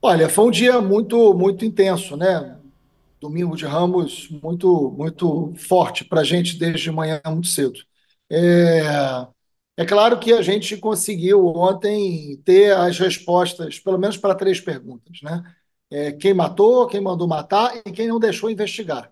Olha, foi um dia muito, muito intenso, né? Domingo de Ramos muito, muito forte para a gente desde manhã muito cedo. É, é claro que a gente conseguiu ontem ter as respostas, pelo menos para três perguntas, né? É, quem matou, quem mandou matar e quem não deixou investigar.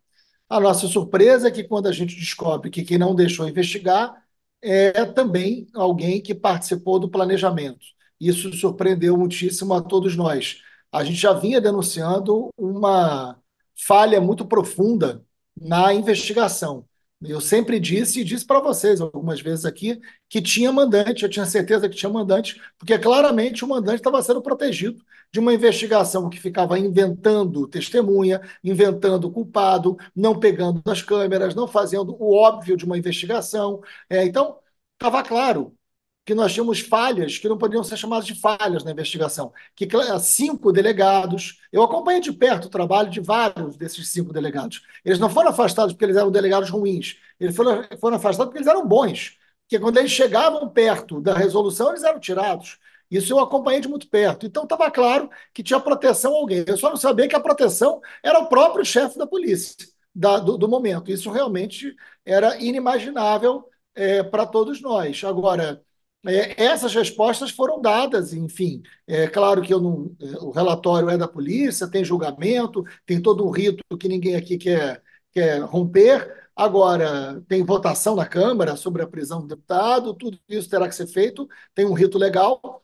A nossa surpresa é que quando a gente descobre que quem não deixou investigar é também alguém que participou do planejamento. Isso surpreendeu muitíssimo a todos nós a gente já vinha denunciando uma falha muito profunda na investigação. Eu sempre disse e disse para vocês algumas vezes aqui que tinha mandante, eu tinha certeza que tinha mandante, porque claramente o mandante estava sendo protegido de uma investigação que ficava inventando testemunha, inventando culpado, não pegando nas câmeras, não fazendo o óbvio de uma investigação. É, então, estava claro que nós tínhamos falhas que não poderiam ser chamadas de falhas na investigação, que eh, cinco delegados, eu acompanhei de perto o trabalho de vários desses cinco delegados. Eles não foram afastados porque eles eram delegados ruins, eles foram, foram afastados porque eles eram bons, porque quando eles chegavam perto da resolução, eles eram tirados. Isso eu acompanhei de muito perto. Então estava claro que tinha proteção a alguém. Eu só não sabia que a proteção era o próprio chefe da polícia da, do, do, momento. Isso realmente era inimaginável é, para todos nós. Agora, é, essas respostas foram dadas, enfim. É claro que não, é, o relatório é da polícia, tem julgamento, tem todo um rito que ninguém aqui quer, quer romper. Agora, tem votação na Câmara sobre a prisão do deputado, tudo isso terá que ser feito, tem um rito legal.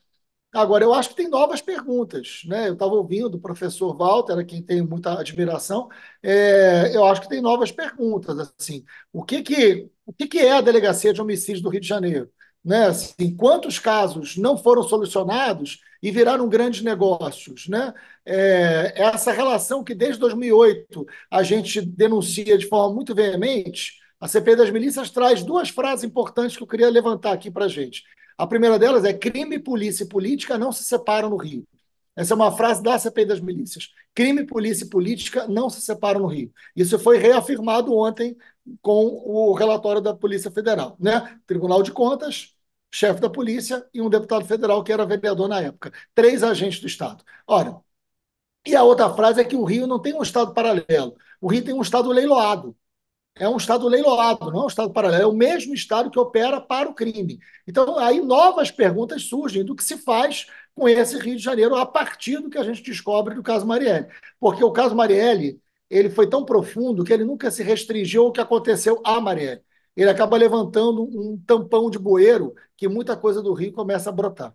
Agora, eu acho que tem novas perguntas. Né? Eu estava ouvindo o professor Walter, a quem tenho muita admiração, é, eu acho que tem novas perguntas. assim O que, que, o que, que é a Delegacia de Homicídios do Rio de Janeiro? Né? Assim, quantos casos não foram solucionados e viraram grandes negócios? Né? É, essa relação que desde 2008 a gente denuncia de forma muito veemente, a CPI das milícias traz duas frases importantes que eu queria levantar aqui para a gente. A primeira delas é: crime, polícia e política não se separam no Rio. Essa é uma frase da CPI das milícias. Crime, polícia e política não se separam no Rio. Isso foi reafirmado ontem com o relatório da Polícia Federal, né? Tribunal de Contas, chefe da polícia e um deputado federal que era vereador na época. Três agentes do Estado. olha. e a outra frase é que o Rio não tem um Estado paralelo. O Rio tem um Estado leiloado. É um Estado leiloado, não é um Estado paralelo. É o mesmo Estado que opera para o crime. Então, aí novas perguntas surgem do que se faz com esse Rio de Janeiro a partir do que a gente descobre do caso Marielle. Porque o caso Marielle ele foi tão profundo que ele nunca se restringiu ao que aconteceu a Marielle. Ele acaba levantando um tampão de bueiro que muita coisa do Rio começa a brotar.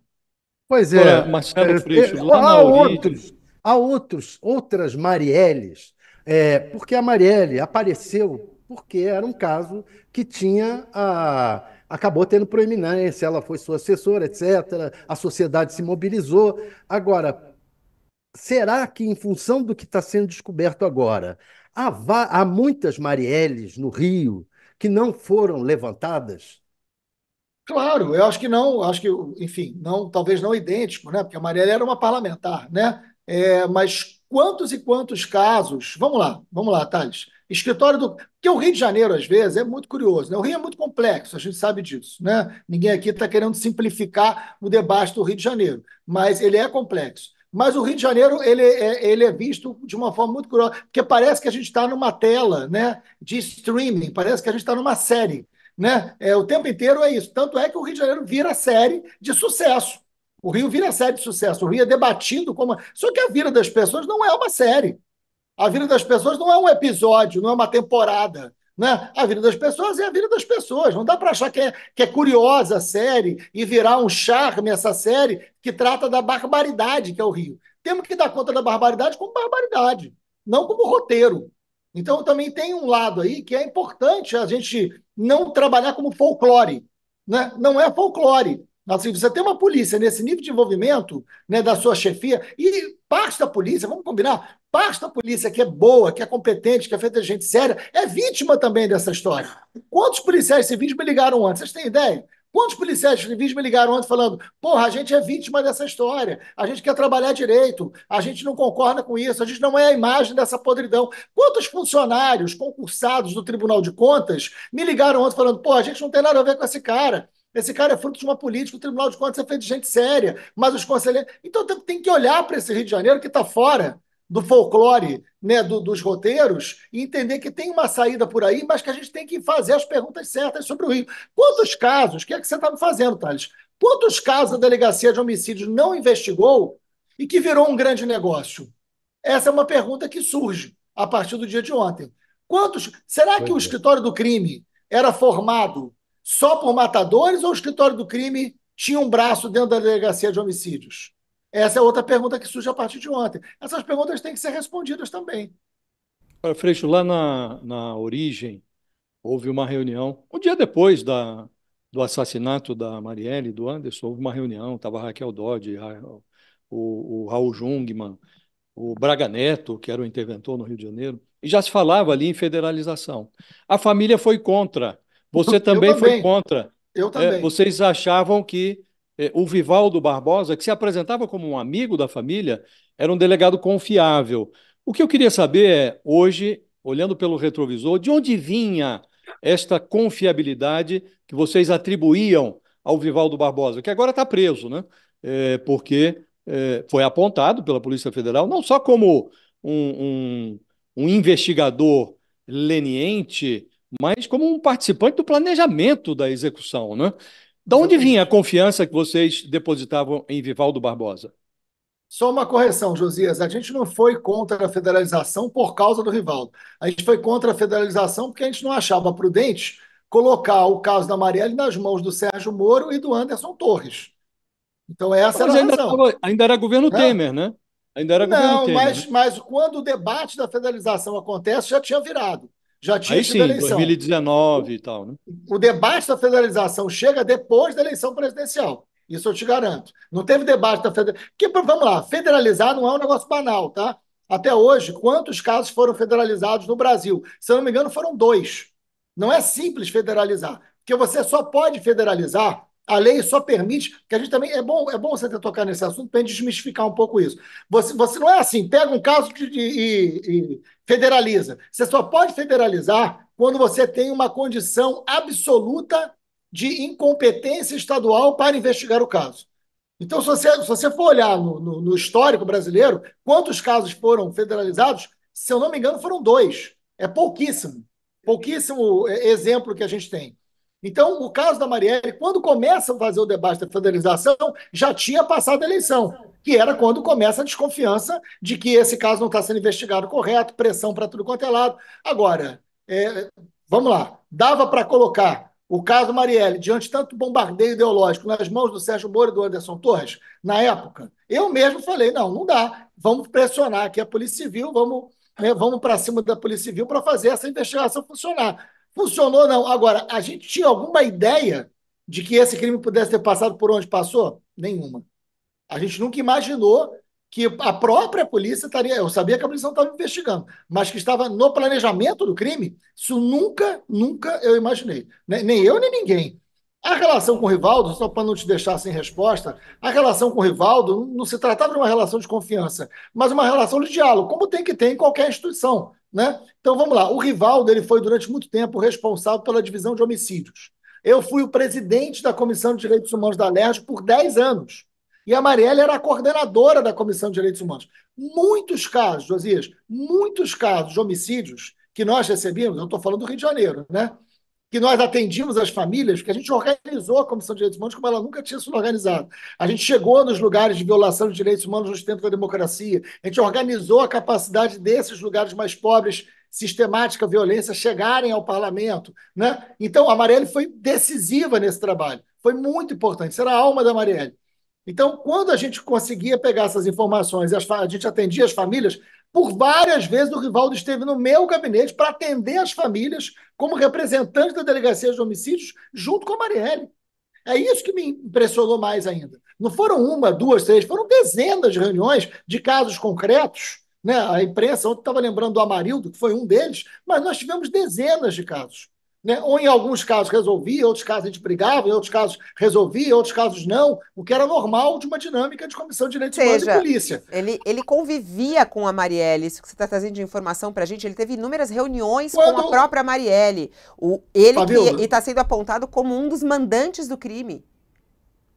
Pois é. mas é, Freixo, é, lá há outros, há outros, outras Marielles, é, porque a Marielle apareceu porque era um caso que tinha a, acabou tendo proeminência, ela foi sua assessora, etc. A sociedade se mobilizou. Agora, será que, em função do que está sendo descoberto agora, há, há muitas Marielles no Rio que não foram levantadas? Claro, eu acho que não, acho que, enfim, não, talvez não idêntico, né? Porque a Marielle era uma parlamentar, né? É, mas quantos e quantos casos? Vamos lá, vamos lá, Thales. Escritório do. Porque o Rio de Janeiro, às vezes, é muito curioso, né? O Rio é muito complexo, a gente sabe disso, né? Ninguém aqui está querendo simplificar o debate do Rio de Janeiro, mas ele é complexo. Mas o Rio de Janeiro ele é, ele é visto de uma forma muito curiosa, porque parece que a gente está numa tela né, de streaming, parece que a gente está numa série. Né? É, o tempo inteiro é isso. Tanto é que o Rio de Janeiro vira série de sucesso. O Rio vira série de sucesso. O Rio é debatido como. Só que a vida das pessoas não é uma série. A vida das pessoas não é um episódio, não é uma temporada. Né? A vida das pessoas é a vida das pessoas. Não dá para achar que é, que é curiosa a série e virar um charme essa série que trata da barbaridade que é o Rio. Temos que dar conta da barbaridade como barbaridade, não como roteiro. Então também tem um lado aí que é importante a gente não trabalhar como folclore. Né? Não é folclore. Assim, você tem uma polícia nesse nível de envolvimento né, da sua chefia, e parte da polícia, vamos combinar, parte da polícia que é boa, que é competente, que é feita de gente séria, é vítima também dessa história. Quantos policiais civis me ligaram antes? Vocês têm ideia? Quantos policiais civis me ligaram ontem falando: porra, a gente é vítima dessa história, a gente quer trabalhar direito, a gente não concorda com isso, a gente não é a imagem dessa podridão. Quantos funcionários concursados do Tribunal de Contas me ligaram ontem falando: porra, a gente não tem nada a ver com esse cara, esse cara é fruto de uma política, o Tribunal de Contas é feito de gente séria, mas os conselheiros. Então tem que olhar para esse Rio de Janeiro que está fora do folclore, né, do, dos roteiros, e entender que tem uma saída por aí, mas que a gente tem que fazer as perguntas certas sobre o Rio. Quantos casos, o que é que você está me fazendo, Thales? Quantos casos a Delegacia de Homicídios não investigou e que virou um grande negócio? Essa é uma pergunta que surge a partir do dia de ontem. Quantos? Será que o é. escritório do crime era formado só por matadores ou o escritório do crime tinha um braço dentro da Delegacia de Homicídios? Essa é outra pergunta que surge a partir de ontem. Essas perguntas têm que ser respondidas também. Olha, Freixo, lá na, na origem houve uma reunião, um dia depois da, do assassinato da Marielle e do Anderson, houve uma reunião, estava Raquel Dodge, o, o Raul Jungmann, o Braga Neto, que era o interventor no Rio de Janeiro, e já se falava ali em federalização. A família foi contra, você também, também. foi contra. Eu é, também. É, vocês achavam que é, o Vivaldo Barbosa, que se apresentava como um amigo da família, era um delegado confiável. O que eu queria saber é, hoje, olhando pelo retrovisor, de onde vinha esta confiabilidade que vocês atribuíam ao Vivaldo Barbosa, que agora está preso, né? É, porque é, foi apontado pela Polícia Federal não só como um, um, um investigador leniente, mas como um participante do planejamento da execução, né? De onde vinha a confiança que vocês depositavam em Vivaldo Barbosa? Só uma correção, Josias. A gente não foi contra a federalização por causa do Rivaldo. A gente foi contra a federalização porque a gente não achava prudente colocar o caso da Marielle nas mãos do Sérgio Moro e do Anderson Torres. Então, essa mas era ainda a razão. Tava, ainda era governo é. Temer, né? Ainda era não, governo Temer. Né? mas quando o debate da federalização acontece, já tinha virado. Já tinha Aí sim, eleição. 2019 e tal. Né? O debate da federalização chega depois da eleição presidencial. Isso eu te garanto. Não teve debate da federalização. vamos lá, federalizar não é um negócio banal, tá? Até hoje, quantos casos foram federalizados no Brasil? Se eu não me engano, foram dois. Não é simples federalizar, porque você só pode federalizar a lei só permite, que a gente também é bom, é bom você ter tocado nesse assunto para desmistificar um pouco isso. Você, você não é assim, pega um caso e, e federaliza. Você só pode federalizar quando você tem uma condição absoluta de incompetência estadual para investigar o caso. Então, se você, se você for olhar no, no, no histórico brasileiro, quantos casos foram federalizados? Se eu não me engano, foram dois. É pouquíssimo. Pouquíssimo é, exemplo que a gente tem. Então, o caso da Marielle, quando começa a fazer o debate da federalização, já tinha passado a eleição, que era quando começa a desconfiança de que esse caso não está sendo investigado correto, pressão para tudo quanto é lado. Agora, é, vamos lá, dava para colocar o caso Marielle, diante de tanto bombardeio ideológico nas mãos do Sérgio Moro e do Anderson Torres, na época, eu mesmo falei: não, não dá, vamos pressionar aqui a Polícia Civil, vamos, né, vamos para cima da Polícia Civil para fazer essa investigação funcionar. Funcionou, não. Agora, a gente tinha alguma ideia de que esse crime pudesse ter passado por onde passou? Nenhuma. A gente nunca imaginou que a própria polícia estaria. Eu sabia que a polícia estava investigando, mas que estava no planejamento do crime, isso nunca, nunca eu imaginei. Nem eu, nem ninguém. A relação com o Rivaldo, só para não te deixar sem resposta, a relação com o Rivaldo não se tratava de uma relação de confiança, mas uma relação de diálogo, como tem que ter em qualquer instituição. Né? Então vamos lá. O Rivaldo ele foi durante muito tempo responsável pela divisão de homicídios. Eu fui o presidente da Comissão de Direitos Humanos da LERJ por 10 anos. E a Marielle era a coordenadora da Comissão de Direitos Humanos. Muitos casos, Josias, muitos casos de homicídios que nós recebíamos, eu estou falando do Rio de Janeiro, né? que nós atendíamos as famílias, que a gente organizou a Comissão de Direitos Humanos como ela nunca tinha sido organizada. A gente chegou nos lugares de violação de direitos humanos nos tempos da democracia, a gente organizou a capacidade desses lugares mais pobres, sistemática violência, chegarem ao parlamento. Né? Então, a Marielle foi decisiva nesse trabalho, foi muito importante, será a alma da Marielle. Então, quando a gente conseguia pegar essas informações, a gente atendia as famílias, por várias vezes o Rivaldo esteve no meu gabinete para atender as famílias como representante da delegacia de homicídios, junto com a Marielle. É isso que me impressionou mais ainda. Não foram uma, duas, três, foram dezenas de reuniões de casos concretos. Né? A imprensa, ontem estava lembrando do Amarildo, que foi um deles, mas nós tivemos dezenas de casos. Né? Ou em alguns casos resolvia, em outros casos a gente brigava, em outros casos resolvia, em outros casos não, o que era normal de uma dinâmica de comissão de direitos humanos e polícia. Ele, ele convivia com a Marielle, isso que você está trazendo de informação para a gente, ele teve inúmeras reuniões Quando... com a própria Marielle. O, ele que está sendo apontado como um dos mandantes do crime.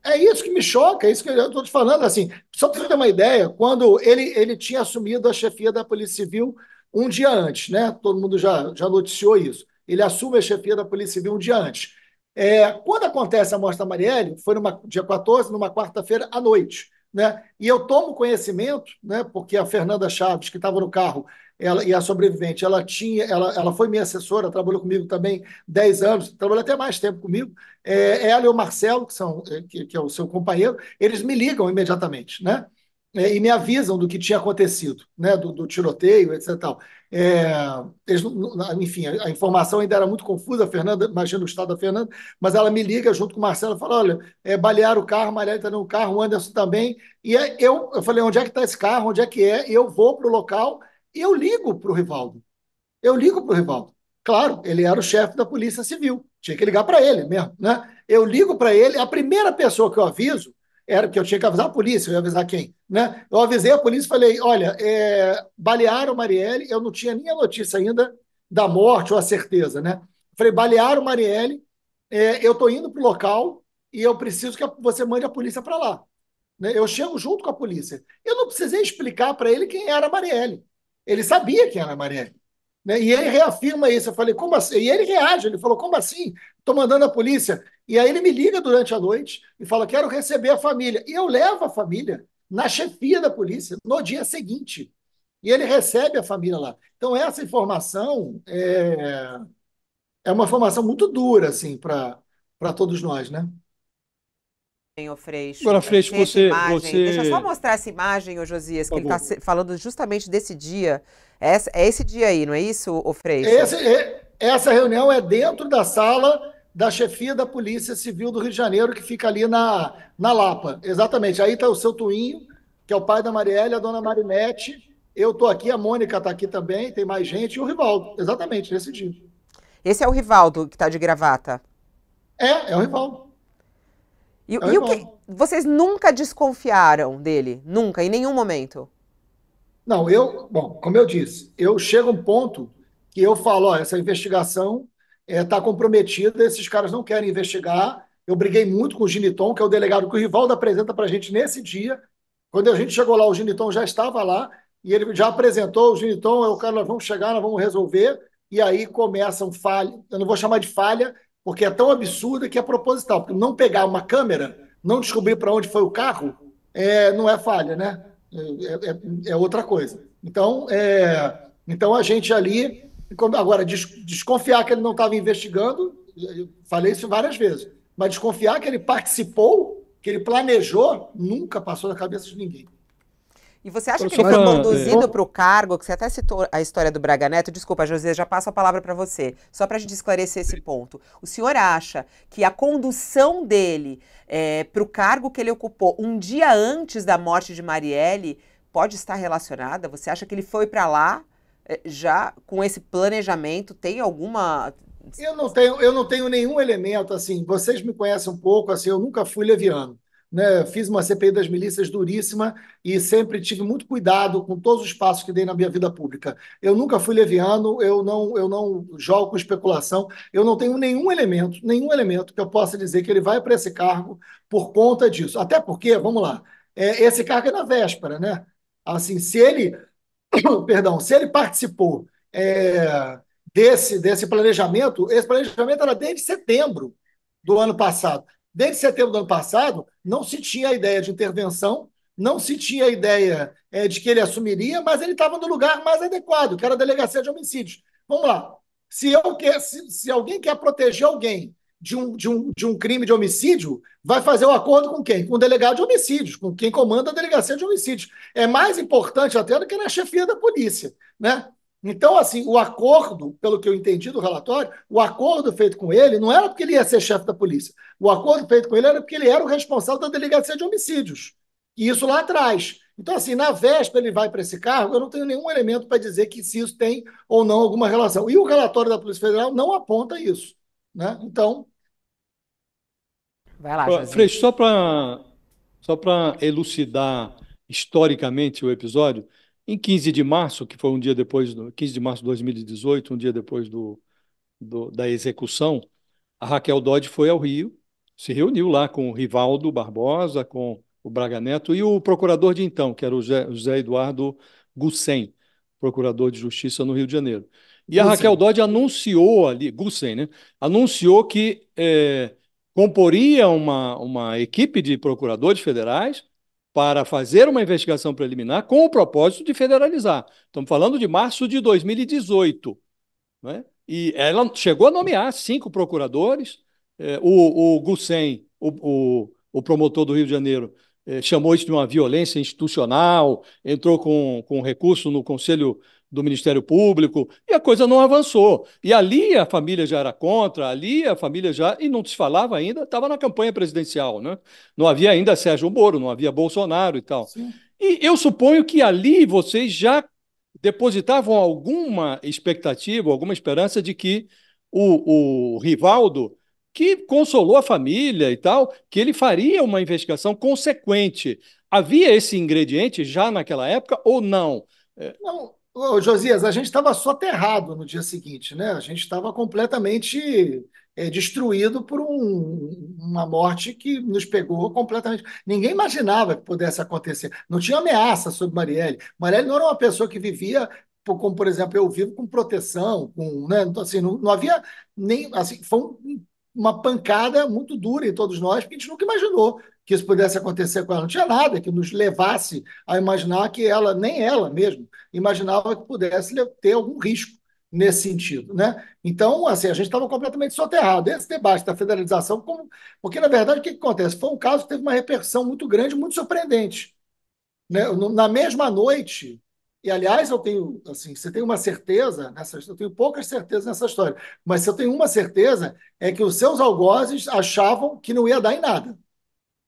É isso que me choca, é isso que eu estou te falando. Assim, só para você ter uma ideia, quando ele, ele tinha assumido a chefia da Polícia Civil um dia antes, né? Todo mundo já, já noticiou isso. Ele assume a chefia da Polícia Civil um dia antes. É, quando acontece a morte da Marielle, foi no dia 14, numa quarta-feira à noite. Né? E eu tomo conhecimento, né, porque a Fernanda Chaves, que estava no carro, ela, e a sobrevivente, ela tinha, ela, ela foi minha assessora, trabalhou comigo também 10 anos, trabalhou até mais tempo comigo. É, ela e o Marcelo, que, são, é, que, que é o seu companheiro, eles me ligam imediatamente, né? é, e me avisam do que tinha acontecido, né, do, do tiroteio, etc. Tal. É, eles, enfim, a, a, informação ainda era muito confusa, a Fernanda, imagina o estado da Fernanda, mas ela me liga junto com o Marcelo e fala: olha, é, balearam o carro, Marielle está no carro, o Anderson também. E é, eu, eu falei: onde é que está esse carro? Onde é que é? E eu vou para o local e eu ligo para o Rivaldo. Eu ligo para o Rivaldo. Claro, ele era o chefe da Polícia Civil, tinha que ligar para ele mesmo. Né? Eu ligo para ele, a primeira pessoa que eu aviso era que eu tinha que avisar a polícia, eu ia avisar quem, né? Eu avisei a polícia e falei, olha, é, balearam Marielle, eu não tinha nem a notícia ainda da morte ou a certeza, né? Falei, balearam Marielle, é, eu tô indo pro local e eu preciso que você mande a polícia para lá. Né? Eu chego junto com a polícia. Eu não precisei explicar para ele quem era Marielle. Ele sabia quem era Marielle. Né? E ele reafirma isso. Eu falei, como assim? E ele reage, ele falou, como assim? Estou mandando a polícia. E aí ele me liga durante a noite e fala: quero receber a família. E eu levo a família na chefia da polícia no dia seguinte. E ele recebe a família lá. Então, essa informação é, é uma informação muito dura, assim, para todos nós, né? o Freixo. Agora, Freixo, você, você, Deixa eu só mostrar essa imagem, ô Josias, que ele está falando justamente desse dia. é esse dia aí, não é isso, O Freixo? Esse, é, essa reunião é dentro da sala da chefia da Polícia Civil do Rio de Janeiro, que fica ali na, na Lapa. Exatamente. Aí está o seu Tuinho, que é o pai da Marielle, a dona Marinete. Eu estou aqui, a Mônica está aqui também, tem mais gente, e o Rivaldo. Exatamente, nesse dia. Esse é o Rivaldo que está de gravata. É, é o Rivaldo. E, é o, e Rivaldo. o que. Vocês nunca desconfiaram dele? Nunca, em nenhum momento? Não, eu. Bom, como eu disse, eu chego a um ponto que eu falo: ó, essa investigação está é, tá comprometida, esses caras não querem investigar. Eu briguei muito com o Giniton, que é o delegado que o Rivaldo apresenta para a gente nesse dia. Quando a gente chegou lá, o Giniton já estava lá e ele já apresentou o Giniton, é o cara, nós vamos chegar, nós vamos resolver. E aí começam falha, eu não vou chamar de falha, porque é tão absurda que é proposital. Porque não pegar uma câmera, não descobrir para onde foi o carro, é, não é falha, né? É, é, é outra coisa. Então, é, então a gente ali Agora, desconfiar que ele não estava investigando, falei isso várias vezes, mas desconfiar que ele participou, que ele planejou, nunca passou na cabeça de ninguém. E você acha que ele foi conduzido para o cargo, que você até citou a história do Braga Neto? Desculpa, José, já passo a palavra para você, só para a gente esclarecer esse ponto. O senhor acha que a condução dele é, para o cargo que ele ocupou um dia antes da morte de Marielle pode estar relacionada? Você acha que ele foi para lá é, já com esse planejamento tem alguma eu não tenho eu não tenho nenhum elemento assim vocês me conhecem um pouco assim eu nunca fui leviano né? Fiz uma CPI das milícias duríssima e sempre tive muito cuidado com todos os passos que dei na minha vida pública. Eu nunca fui leviano, eu não, eu não jogo com especulação, eu não tenho nenhum elemento, nenhum elemento que eu possa dizer que ele vai para esse cargo por conta disso. Até porque, vamos lá, é, esse cargo é na véspera, né? Assim, se ele perdão, se ele participou é, desse, desse planejamento, esse planejamento era desde setembro do ano passado. Desde setembro do ano passado, não se tinha a ideia de intervenção, não se tinha a ideia é, de que ele assumiria, mas ele estava no lugar mais adequado, que era a delegacia de homicídios. Vamos lá. Se, eu quer, se, se alguém quer proteger alguém de um, de, um, de um crime de homicídio vai fazer o um acordo com quem? Com o delegado de homicídios, com quem comanda a delegacia de homicídios. É mais importante até do que na chefia da polícia, né? Então, assim, o acordo, pelo que eu entendi do relatório, o acordo feito com ele não era porque ele ia ser chefe da polícia. O acordo feito com ele era porque ele era o responsável da delegacia de homicídios. E isso lá atrás. Então, assim, na véspera ele vai para esse cargo, eu não tenho nenhum elemento para dizer que se isso tem ou não alguma relação. E o relatório da Polícia Federal não aponta isso. Né? Então. Vai lá, Freixo, só para só para elucidar historicamente o episódio, em 15 de março, que foi um dia depois, 15 de março de 2018, um dia depois do, do da execução, a Raquel Dodge foi ao Rio, se reuniu lá com o Rivaldo Barbosa, com o Braga Neto e o procurador de então, que era o José Eduardo Gussem, procurador de justiça no Rio de Janeiro. E a Raquel Dodge anunciou ali, Gussen, né? Anunciou que é, comporia uma, uma equipe de procuradores federais para fazer uma investigação preliminar com o propósito de federalizar. Estamos falando de março de 2018. Né? E ela chegou a nomear cinco procuradores. É, o, o Gussen, o, o, o promotor do Rio de Janeiro, é, chamou isso de uma violência institucional, entrou com, com recurso no Conselho do Ministério Público, e a coisa não avançou. E ali a família já era contra, ali a família já, e não se falava ainda, estava na campanha presidencial, né? Não havia ainda Sérgio Moro, não havia Bolsonaro e tal. Sim. E eu suponho que ali vocês já depositavam alguma expectativa, alguma esperança de que o, o Rivaldo, que consolou a família e tal, que ele faria uma investigação consequente. Havia esse ingrediente já naquela época ou não? É, não, Ô, Josias, a gente estava soterrado no dia seguinte, né? A gente estava completamente é, destruído por um- uma morte que nos pegou completamente. Ninguém imaginava que pudesse acontecer. Não tinha ameaça sobre Marielle. Marielle não era uma pessoa que vivia, por- como por exemplo, eu vivo com proteção, com, né? Então, assim, não, não havia nem, assim, foi um- uma pancada muito dura em todos nós, porque a gente nunca imaginou que isso pudesse acontecer com ela. Não tinha nada que nos levasse a imaginar que ela, nem ela mesmo, imaginava que pudesse ter algum risco nesse sentido, né? Então, assim, a gente estava completamente soterrado. Esse debate da federalização, como... porque, na verdade, o que, que acontece? Foi um caso que teve uma repercussão muito grande, muito surpreendente. Né? Na mesma noite, e aliás, eu tenho, assim, você tem uma certeza, nessa, eu tenho poucas certezas nessa história, mas se eu tenho uma certeza, é que os seus algozes achavam que não ia dar em nada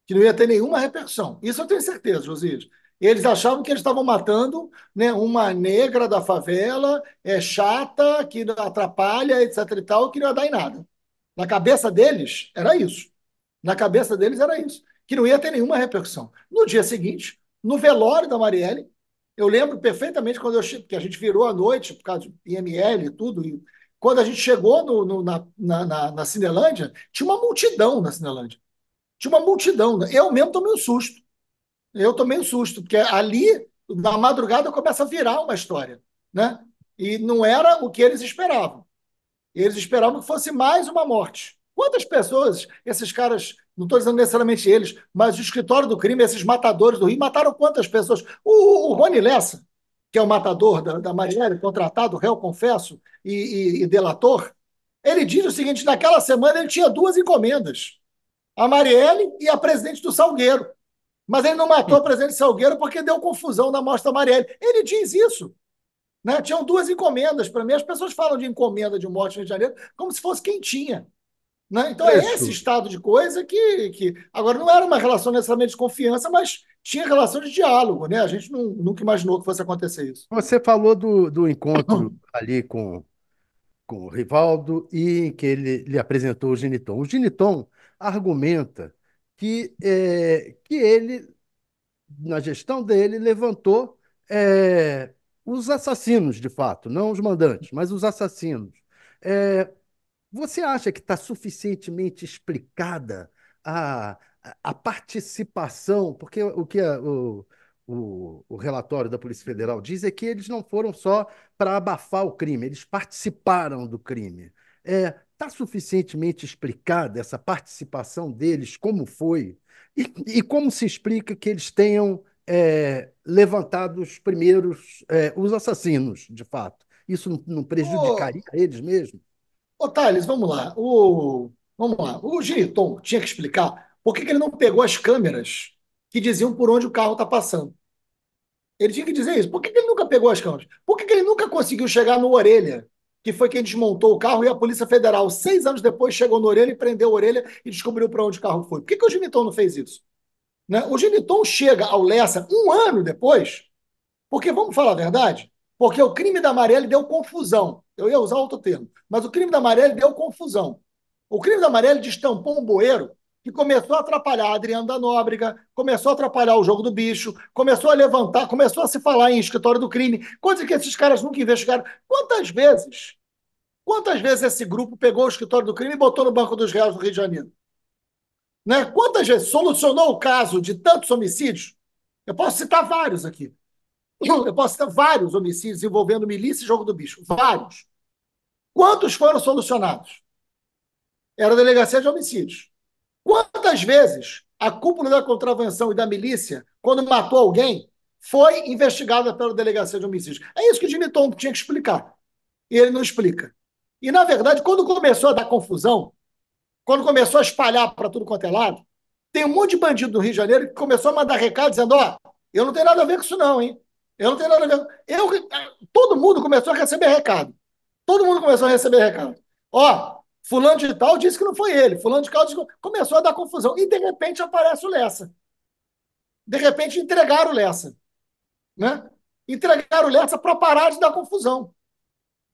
que não ia ter nenhuma repercussão. Isso eu tenho certeza, Josias. Eles achavam que eles estavam matando né, uma negra da favela, é chata, que atrapalha, etc e tal, que não ia dar em nada. Na cabeça deles, era isso. Na cabeça deles, era isso. Que não ia ter nenhuma repercussão. No dia seguinte, no velório da Marielle, eu lembro perfeitamente quando eu, que a gente virou à noite, por causa do IML e tudo, e quando a gente chegou no, no, na, na, na, Cinelândia, tinha uma multidão na Cinelândia. Tinha uma multidão. Né? Eu mesmo tomei um susto. Eu tomei um susto, porque ali, na madrugada, começa a virar uma história. Né? E não era o que eles esperavam. Eles esperavam que fosse mais uma morte. Quantas pessoas, esses caras, não estou dizendo necessariamente eles, mas o escritório do crime, esses matadores do Rio, mataram quantas pessoas? O, o Rony Lessa, que é o matador da, da Marielle, contratado, réu, confesso, e, e, e delator, ele diz o seguinte: naquela semana ele tinha duas encomendas a Marielle e a presidente do Salgueiro. Mas ele não matou a hum. presidente do Salgueiro porque deu confusão na morte da Marielle. Ele diz isso. Né? Tinham duas encomendas para mim. As pessoas falam de encomenda de morte no Rio de Janeiro como se fosse quem tinha. Né? Então é esse estado de coisa que, que. Agora, não era uma relação necessariamente de confiança, mas tinha relação de diálogo, né? A gente não, nunca imaginou que fosse acontecer isso. Você falou do, do encontro ali com, com o Rivaldo e que ele lhe apresentou o Giniton. O Giniton argumenta que, é, que ele, na gestão dele, levantou é, os assassinos, de fato, não os mandantes, mas os assassinos. É, você acha que está suficientemente explicada a, a participação? Porque o que a, o, o, o, relatório da Polícia Federal diz é que eles não foram só para abafar o crime, eles participaram do crime está é, tá suficientemente explicada essa participação deles, como foi, e, e como se explica que eles tenham é, levantado os primeiros, é, os assassinos, de fato? Isso não, prejudicaria oh, eles mesmo? Ô, oh, Thales, vamos lá. O, vamos lá. O Giriton tinha que explicar por que, que ele não pegou as câmeras que diziam por onde o carro está passando. Ele tinha que dizer isso. Por que, que ele nunca pegou as câmeras? Por que, que ele nunca conseguiu chegar no Orelha, que foi quem desmontou o carro, e a Polícia Federal, seis anos depois, chegou na orelha e prendeu a orelha e descobriu para onde o carro foi. Por que, que o Geniton não fez isso? Né? O Geniton chega ao Lessa um ano depois, porque, vamos falar a verdade, porque o crime da Amareli deu confusão. Eu ia usar outro termo, mas o crime da Amareli deu confusão. O crime da Amareli destampou um bueiro que começou a atrapalhar a Adriano da Nóbrega, começou a atrapalhar o jogo do bicho, começou a levantar, começou a se falar em escritório do crime, coisa que esses caras nunca investigaram. Quantas vezes? Quantas vezes esse grupo pegou o escritório do crime e botou no Banco dos Reais do Rio de Janeiro? Né? Quantas vezes solucionou o caso de tantos homicídios? Eu posso citar vários aqui. Eu posso citar vários homicídios envolvendo milícia e jogo do bicho. Vários. Quantos foram solucionados? Era a delegacia de homicídios. Quantas vezes a cúpula da contravenção e da milícia, quando matou alguém, foi investigada pela delegacia de homicídios? É isso que o Dimiton tinha que explicar. E ele não explica. E, na verdade, quando começou a dar confusão, quando começou a espalhar para tudo quanto é lado, tem um monte de bandido do Rio de Janeiro que começou a mandar recado dizendo: ó, oh, eu não tenho nada a ver com isso, não, hein? Eu não tenho nada a ver. Eu, eh, todo mundo começou a receber recado. Todo mundo começou a receber recado. Ó, Fulano de tal disse que não foi ele. Fulano de tal disse que... Começou a dar confusão. E, de repente, aparece o Lessa. De repente, entregaram o Lessa. Né? Entregaram o Lessa para parar de dar confusão.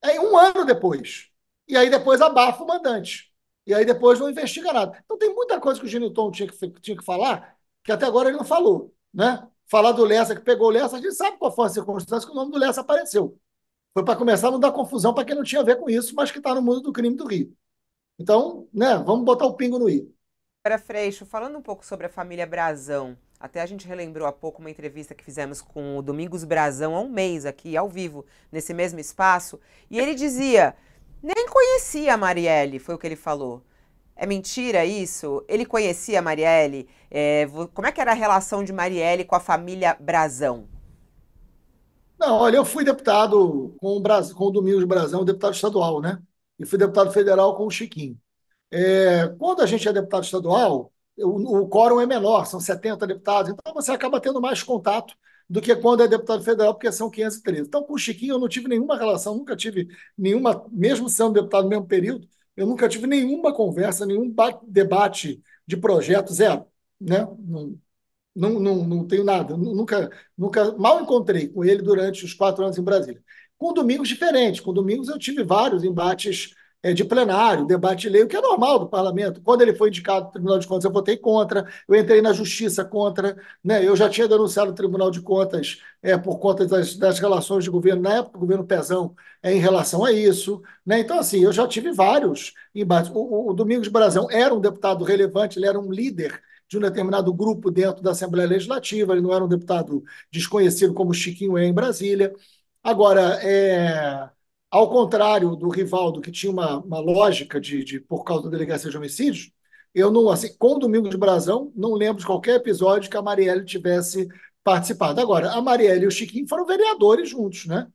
Aí, um ano depois. E aí, depois, abafa o mandante. E aí, depois, não investiga nada. Então, tem muita coisa que o Genilton tinha que, tinha que falar, que até agora ele não falou. Né? Falar do Lessa, que pegou o Lessa, a gente sabe qual foi a circunstância que o nome do Lessa apareceu. Foi para começar a não dar confusão para quem não tinha a ver com isso, mas que está no mundo do crime do Rio. Então, né, vamos botar o pingo no i. Para Freixo, falando um pouco sobre a família Brazão, até a gente relembrou há pouco uma entrevista que fizemos com o Domingos Brazão há um mês aqui, ao vivo, nesse mesmo espaço, e ele dizia: nem conhecia a Marielle, foi o que ele falou. É mentira isso? Ele conhecia a Marielle? É, como é que era a relação de Marielle com a família Brazão? Não, olha, eu fui deputado com o, com o Domingos Brazão, deputado estadual, né? e fui deputado federal com o Chiquinho. É, quando a gente é deputado estadual, o, o quórum é menor, são 70 deputados, então você acaba tendo mais contato do que quando é deputado federal, porque são 513. Então, com o Chiquinho, eu não tive nenhuma relação, nunca tive nenhuma, mesmo sendo deputado no mesmo período, eu nunca tive nenhuma conversa, nenhum debate de projeto, zero. Né? Não, não, não, não tenho nada, nunca, nunca, mal encontrei com ele durante os quatro anos em Brasília com domingos diferentes. Com domingos eu tive vários embates é, de plenário, debate de lei, o que é normal do parlamento. Quando ele foi indicado ao Tribunal de Contas, eu votei contra, eu entrei na justiça contra, né? eu já tinha denunciado o Tribunal de Contas é, por conta das, das relações de governo, na época, o governo Pezão, é, em relação a isso. Né? Então, assim, eu já tive vários embates. O, o, o Domingos Brazão era um deputado relevante, ele era um líder de um determinado grupo dentro da Assembleia Legislativa, ele não era um deputado desconhecido como Chiquinho é em Brasília. Agora, é, ao contrário do Rivaldo, que tinha uma, uma lógica de, de, por causa da delegacia de homicídios, eu não, assim, com o Domingo de Brasão, não lembro de qualquer episódio que a Marielle tivesse participado. Agora, a Marielle e o Chiquinho foram vereadores juntos, né?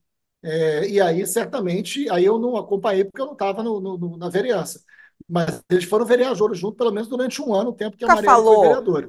É, e aí, certamente, aí eu não acompanhei porque eu não estava na vereança. Mas eles foram vereadores juntos, pelo menos durante um ano, o tempo que a Marielle falou, foi vereadora.